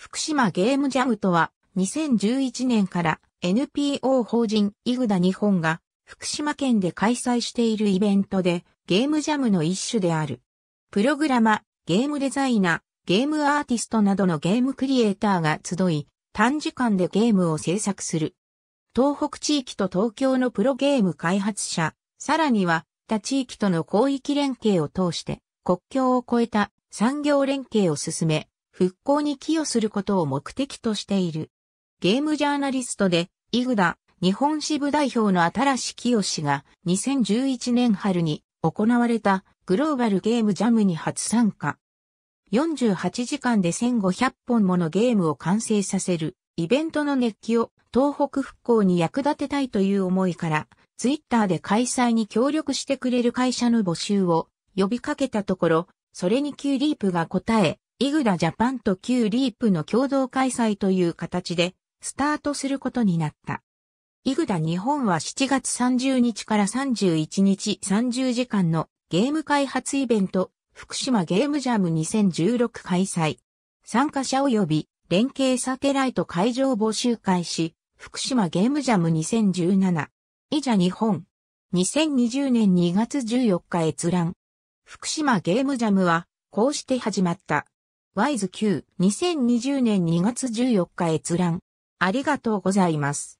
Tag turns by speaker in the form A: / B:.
A: 福島ゲームジャムとは、2011年から NPO 法人イグダ日本が福島県で開催しているイベントでゲームジャムの一種である。プログラマ、ゲームデザイナー、ゲームアーティストなどのゲームクリエイターが集い、短時間でゲームを制作する。東北地域と東京のプロゲーム開発者、さらには他地域との広域連携を通して国境を越えた産業連携を進め、復興に寄与することを目的としている。ゲームジャーナリストで、イグダ、日本支部代表の新し清氏が2011年春に行われたグローバルゲームジャムに初参加。48時間で1500本ものゲームを完成させるイベントの熱気を東北復興に役立てたいという思いから、ツイッターで開催に協力してくれる会社の募集を呼びかけたところ、それにキューリープが答え、イグラジャパンと旧リープの共同開催という形でスタートすることになった。イグダ日本は7月30日から31日30時間のゲーム開発イベント福島ゲームジャム2016開催。参加者及び連携サテライト会場募集開始福島ゲームジャム2017イジャ日本2020年2月14日閲覧福島ゲームジャムはこうして始まった。ワイズ Q2020 年2月14日閲覧。ありがとうございます。